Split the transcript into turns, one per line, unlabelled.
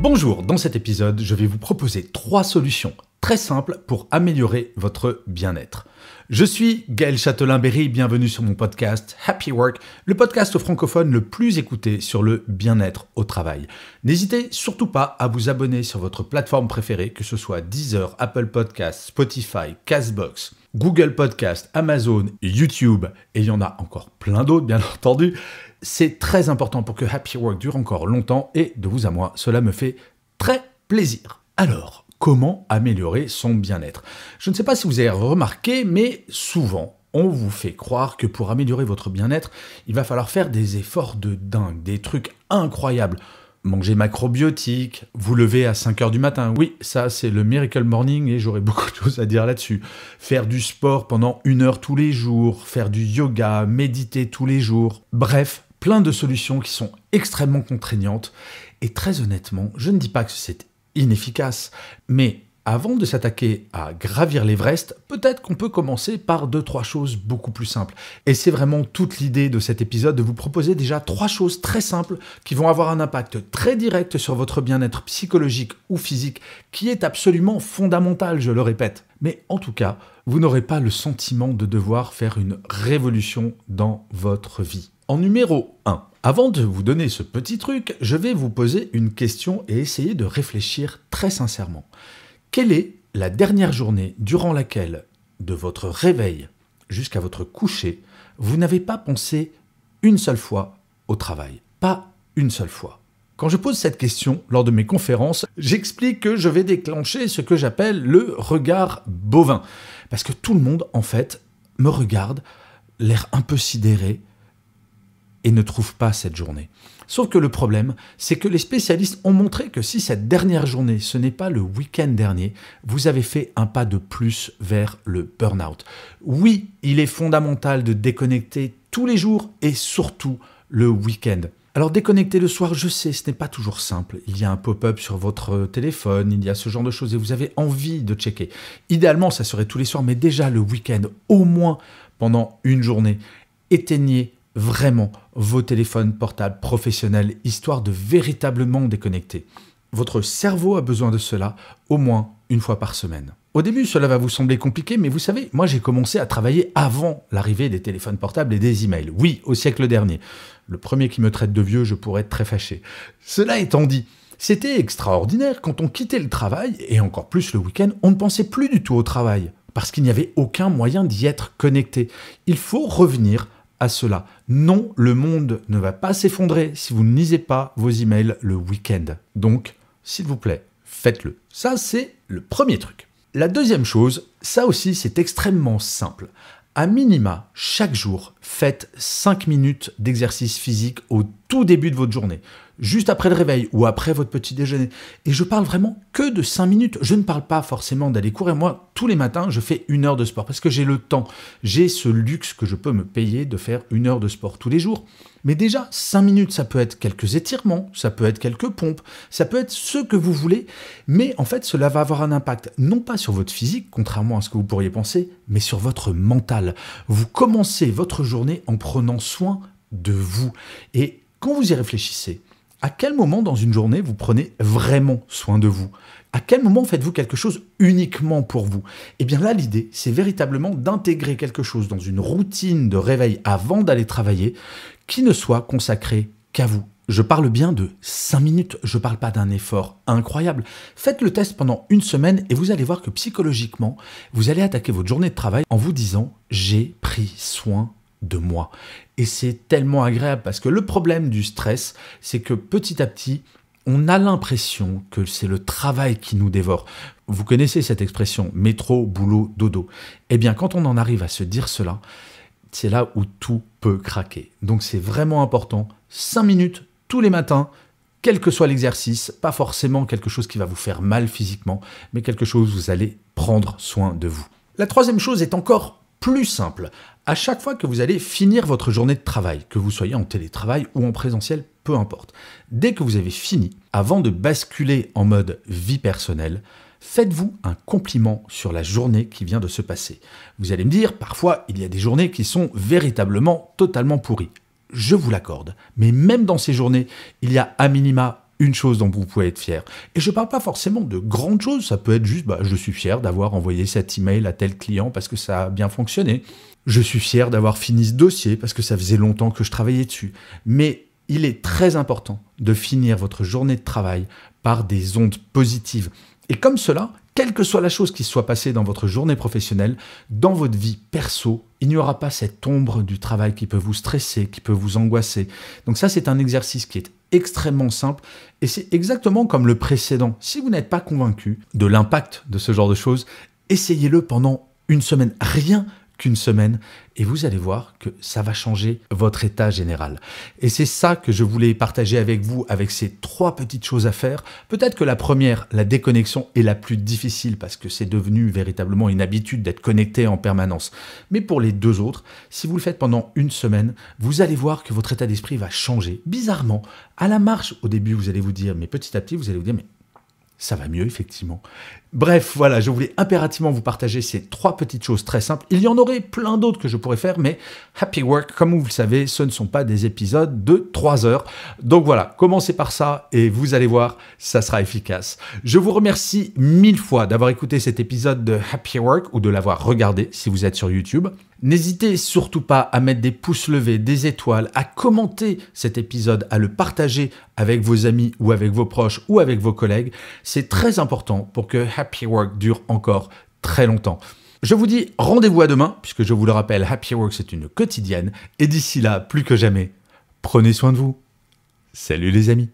Bonjour, dans cet épisode, je vais vous proposer trois solutions très simples pour améliorer votre bien-être. Je suis Gaël Châtelain-Berry, bienvenue sur mon podcast Happy Work, le podcast francophone le plus écouté sur le bien-être au travail. N'hésitez surtout pas à vous abonner sur votre plateforme préférée, que ce soit Deezer, Apple Podcasts, Spotify, Castbox, Google Podcasts, Amazon, YouTube, et il y en a encore plein d'autres bien entendu. C'est très important pour que Happy Work dure encore longtemps et de vous à moi, cela me fait très plaisir. Alors, comment améliorer son bien-être Je ne sais pas si vous avez remarqué, mais souvent, on vous fait croire que pour améliorer votre bien-être, il va falloir faire des efforts de dingue, des trucs incroyables. Manger macrobiotique, vous lever à 5 heures du matin. Oui, ça, c'est le Miracle Morning et j'aurais beaucoup de choses à dire là-dessus. Faire du sport pendant une heure tous les jours, faire du yoga, méditer tous les jours. Bref, plein de solutions qui sont extrêmement contraignantes. Et très honnêtement, je ne dis pas que c'est inefficace, mais avant de s'attaquer à gravir l'Everest, peut-être qu'on peut commencer par deux, trois choses beaucoup plus simples. Et c'est vraiment toute l'idée de cet épisode de vous proposer déjà trois choses très simples qui vont avoir un impact très direct sur votre bien-être psychologique ou physique, qui est absolument fondamental, je le répète. Mais en tout cas, vous n'aurez pas le sentiment de devoir faire une révolution dans votre vie. En numéro 1, avant de vous donner ce petit truc, je vais vous poser une question et essayer de réfléchir très sincèrement. Quelle est la dernière journée durant laquelle, de votre réveil jusqu'à votre coucher, vous n'avez pas pensé une seule fois au travail Pas une seule fois. Quand je pose cette question lors de mes conférences, j'explique que je vais déclencher ce que j'appelle le regard bovin. Parce que tout le monde, en fait, me regarde, l'air un peu sidéré, ne trouve pas cette journée. Sauf que le problème, c'est que les spécialistes ont montré que si cette dernière journée, ce n'est pas le week-end dernier, vous avez fait un pas de plus vers le burn-out. Oui, il est fondamental de déconnecter tous les jours et surtout le week-end. Alors déconnecter le soir, je sais, ce n'est pas toujours simple. Il y a un pop-up sur votre téléphone, il y a ce genre de choses et vous avez envie de checker. Idéalement, ça serait tous les soirs, mais déjà le week-end, au moins pendant une journée, éteignez vraiment vos téléphones portables professionnels, histoire de véritablement déconnecter. Votre cerveau a besoin de cela au moins une fois par semaine. Au début, cela va vous sembler compliqué, mais vous savez, moi j'ai commencé à travailler avant l'arrivée des téléphones portables et des emails. Oui, au siècle dernier. Le premier qui me traite de vieux, je pourrais être très fâché. Cela étant dit, c'était extraordinaire quand on quittait le travail, et encore plus le week-end, on ne pensait plus du tout au travail, parce qu'il n'y avait aucun moyen d'y être connecté. Il faut revenir à cela. Non, le monde ne va pas s'effondrer si vous ne lisez pas vos emails le week-end. Donc, s'il vous plaît, faites-le. Ça, c'est le premier truc. La deuxième chose, ça aussi, c'est extrêmement simple. À minima, chaque jour, faites 5 minutes d'exercice physique au tout début de votre journée juste après le réveil ou après votre petit déjeuner. Et je parle vraiment que de 5 minutes. Je ne parle pas forcément d'aller courir. Moi, tous les matins, je fais une heure de sport parce que j'ai le temps. J'ai ce luxe que je peux me payer de faire une heure de sport tous les jours. Mais déjà, 5 minutes, ça peut être quelques étirements, ça peut être quelques pompes, ça peut être ce que vous voulez. Mais en fait, cela va avoir un impact non pas sur votre physique, contrairement à ce que vous pourriez penser, mais sur votre mental. Vous commencez votre journée en prenant soin de vous. Et quand vous y réfléchissez, à quel moment dans une journée vous prenez vraiment soin de vous À quel moment faites-vous quelque chose uniquement pour vous Eh bien là, l'idée, c'est véritablement d'intégrer quelque chose dans une routine de réveil avant d'aller travailler qui ne soit consacrée qu'à vous. Je parle bien de 5 minutes, je parle pas d'un effort incroyable. Faites le test pendant une semaine et vous allez voir que psychologiquement, vous allez attaquer votre journée de travail en vous disant j'ai pris soin de moi. Et c'est tellement agréable parce que le problème du stress, c'est que petit à petit, on a l'impression que c'est le travail qui nous dévore. Vous connaissez cette expression, métro, boulot, dodo. Eh bien, quand on en arrive à se dire cela, c'est là où tout peut craquer. Donc c'est vraiment important, 5 minutes tous les matins, quel que soit l'exercice, pas forcément quelque chose qui va vous faire mal physiquement, mais quelque chose où vous allez prendre soin de vous. La troisième chose est encore plus simple à chaque fois que vous allez finir votre journée de travail, que vous soyez en télétravail ou en présentiel, peu importe, dès que vous avez fini, avant de basculer en mode vie personnelle, faites-vous un compliment sur la journée qui vient de se passer. Vous allez me dire, parfois, il y a des journées qui sont véritablement totalement pourries. Je vous l'accorde. Mais même dans ces journées, il y a à minima une chose dont vous pouvez être fier. Et je ne parle pas forcément de grandes choses, ça peut être juste, bah, je suis fier d'avoir envoyé cet email à tel client parce que ça a bien fonctionné. Je suis fier d'avoir fini ce dossier parce que ça faisait longtemps que je travaillais dessus. Mais il est très important de finir votre journée de travail par des ondes positives. Et comme cela, quelle que soit la chose qui soit passée dans votre journée professionnelle, dans votre vie perso, il n'y aura pas cette ombre du travail qui peut vous stresser, qui peut vous angoisser. Donc ça, c'est un exercice qui est extrêmement simple et c'est exactement comme le précédent. Si vous n'êtes pas convaincu de l'impact de ce genre de choses, essayez-le pendant une semaine. Rien qu'une semaine et vous allez voir que ça va changer votre état général. Et c'est ça que je voulais partager avec vous avec ces trois petites choses à faire. Peut-être que la première, la déconnexion, est la plus difficile parce que c'est devenu véritablement une habitude d'être connecté en permanence. Mais pour les deux autres, si vous le faites pendant une semaine, vous allez voir que votre état d'esprit va changer. Bizarrement, à la marche, au début, vous allez vous dire, mais petit à petit, vous allez vous dire, mais ça va mieux, effectivement. Bref, voilà, je voulais impérativement vous partager ces trois petites choses très simples. Il y en aurait plein d'autres que je pourrais faire, mais Happy Work, comme vous le savez, ce ne sont pas des épisodes de trois heures. Donc voilà, commencez par ça et vous allez voir, ça sera efficace. Je vous remercie mille fois d'avoir écouté cet épisode de Happy Work ou de l'avoir regardé si vous êtes sur YouTube. N'hésitez surtout pas à mettre des pouces levés, des étoiles, à commenter cet épisode, à le partager avec vos amis ou avec vos proches ou avec vos collègues. C'est très important pour que Happy Work dure encore très longtemps. Je vous dis rendez-vous à demain, puisque je vous le rappelle, Happy Work c'est une quotidienne, et d'ici là, plus que jamais, prenez soin de vous. Salut les amis